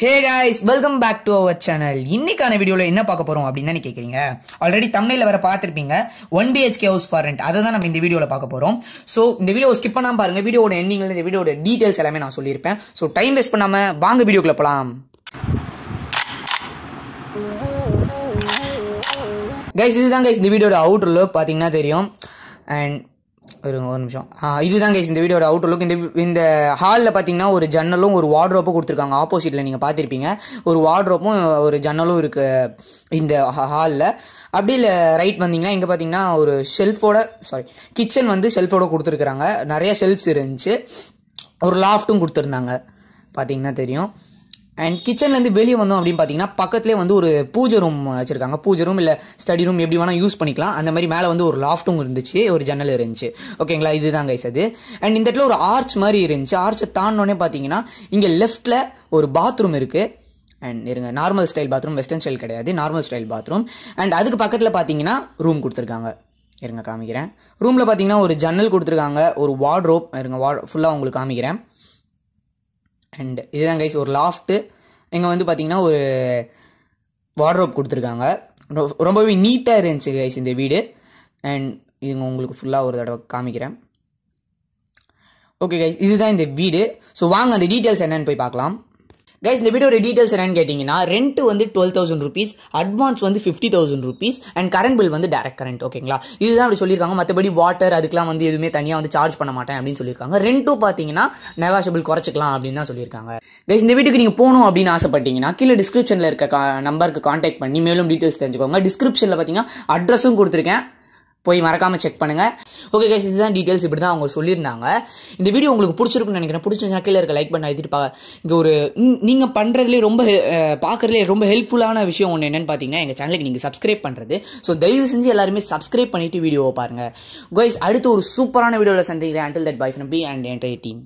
hey guys welcome back to our channel இன்றைக்கான வீடியோவில் என்ன பார்க்க போகிறோம் அப்படின்னு தானே கேட்குறீங்க ஆல்ரெடி தமிழில் வேறு பார்த்துருப்பீங்க one BHK house for rent அதை தான் நம்ம இந்த வீடியோவில் பார்க்க போகிறோம் ஸோ இந்த வீடியோ ஸ்கிப் பண்ணாமல் பாருங்கள் வீடியோட எண்டிங்கில் இந்த வீடியோட டீட்டெயில்ஸ் எல்லாமே நான் சொல்லியிருப்பேன் ஸோ டைம் வேஸ்ட் பண்ணாமல் வாங்க வீடியோக்குள்ள போகலாம் கைஸ் இதுதான் கைஸ் இந்த வீடியோட அவுட்ரு லுக் பார்த்தீங்கன்னா தெரியும் அண்ட் ஒரு நிமிஷம் இதுதான் கேஸ் இந்த வீடியோட அவுட் லுக் இந்த இந்த ஹாலில் பார்த்தீங்கன்னா ஒரு ஜன்னலும் ஒரு வார்ட்ரோப்பும் கொடுத்துருக்காங்க ஆப்போசிட்டில் நீங்கள் பார்த்துருப்பீங்க ஒரு வார்ட்ரோப்பும் ஒரு ஜன்னலும் இருக்குது இந்த ஹாலில் அப்படி இல்லை ரைட் வந்தீங்கன்னா இங்கே பார்த்தீங்கன்னா ஒரு ஷெல்ஃபோட சாரி கிச்சன் வந்து ஷெல்ஃபோட கொடுத்துருக்குறாங்க நிறைய ஷெல்ஃப்ஸ் இருந்துச்சு ஒரு லாஃப்ட்டும் கொடுத்துருந்தாங்க பார்த்தீங்கன்னா தெரியும் அண்ட் கிச்சன்லேருந்து வெளியே வந்தோம் அப்படின்னு பார்த்தீங்கன்னா பக்கத்துலேயே வந்து ஒரு பூஜை ரூம் வச்சுருக்காங்க பூஜை ரூம் இல்லை ஸ்டடி ரூம் எப்படி வேணால் யூஸ் பண்ணிக்கலாம் அந்த மாதிரி மேலே வந்து ஒரு லாஃப்ட்டும் இருந்துச்சு ஒரு ஜன்னல் இருந்துச்சு ஓகேங்களா இதுதான் கைஸ் அது அண்ட் இந்த இடத்துல ஒரு ஆர்ச் மாதிரி இருந்துச்சு ஆர்ச்சை தாண்டினோடனே பார்த்தீங்கன்னா இங்கே லெஃப்ட்டில் ஒரு பாத்ரூம் இருக்குது அண்ட் இருங்க normal style bathroom western style கிடையாது நார்மல் ஸ்டைல் பாத்ரூம் அண்ட் அதுக்கு பக்கத்தில் பார்த்தீங்கன்னா ரூம் கொடுத்துருக்காங்க இருங்க காமிக்கிறேன் ரூமில் பார்த்தீங்கன்னா ஒரு ஜன்னல் கொடுத்துருக்காங்க ஒரு வார்ட்ரோப் இருங்க வா ஃபுல்லாக உங்களுக்கு காமிக்கிறேன் அண்ட் இதுதான் கைஸ் ஒரு லாஃப்ட்டு இங்கே வந்து பார்த்தீங்கன்னா ஒரு வார்ட்ரோப் கொடுத்துருக்காங்க ரொம்பவே நீட்டாக இருந்துச்சு கைஸ் இந்த வீடு அண்ட் இதுங்க உங்களுக்கு ஃபுல்லாக ஒரு தடவை காமிக்கிறேன் ஓகே கைஸ் இதுதான் இந்த வீடு ஸோ வாங்க அந்த டீட்டெயில்ஸ் என்னென்னு போய் பார்க்கலாம் கைஸ் இந்த வீடியோட டீடெயில்ஸ் என்னன்னு கேட்டிங்கன்னா ரெண்ட் வந்து டுவெல் தௌசண்ட் ருபீஸ் அட்வான்ஸ் வந்து fifty thousand rupees and current bill வந்து டேரக்ட் கரண்ட் ஓகேங்களா இதுதான் அப்படி சொல்லியிருக்காங்க மற்றபடி வாட்டர் அதுக்கெலாம் வந்து எதுவுமே தனியாக வந்து சார்ஜ் பண்ண மாட்டேன் அப்படின்னு சொல்லியிருக்காங்க ரெண்டும் பார்த்தீங்கன்னா நெகாஷபிள் குறைச்சிக்கலாம் அப்படின்னு தான் சொல்லியிருக்காங்க கைஸ் இந்த வீட்டுக்கு நீங்கள் போகணும் அப்படின்னு ஆசைப்பட்டீங்கன்னா கீழே டிஸ்கிரிப்ஷனில் இருக்க நம்பருக்கு காண்டாக்ட் பண்ணி மேலும் டீட்டெயில்ஸ் தெரிஞ்சுக்கோங்க டிஸ்கிரிப்ஷனில் பார்த்தீங்கன்னா அட்ரஸும் கொடுத்துருக்கேன் போய் மறக்காமல் செக் பண்ணுங்கள் ஓகே கைஸ் இதுதான் டீட்டெயில்ஸ் இப்படி தான் அவங்க சொல்லியிருந்தாங்க இந்த வீடியோ உங்களுக்கு பிடிச்சிருக்குன்னு நினைக்கிறேன் பிடிச்சிருந்தா இருக்க லைக் பண்ண எழுதிட்டு இங்கே ஒரு நீங்கள் பண்ணுறதுலேயே ரொம்ப பார்க்குறதுலே ரொம்ப ஹெல்ப்ஃபுல்லான விஷயம் ஒன்று என்னென்னு பார்த்தீங்கன்னா எங்கள் சேனலுக்கு நீங்கள் சப்ஸ்கிரைப் பண்ணுறது ஸோ தயவு செஞ்சு எல்லாருமே சப்ஸ்கிரைப் பண்ணிவிட்டு வீடியோவை பாருங்கள் கோய்ஸ் அடுத்து ஒரு சூப்பரான வீடியோவில் சந்திக்கிறேன் until that bye from B and entire team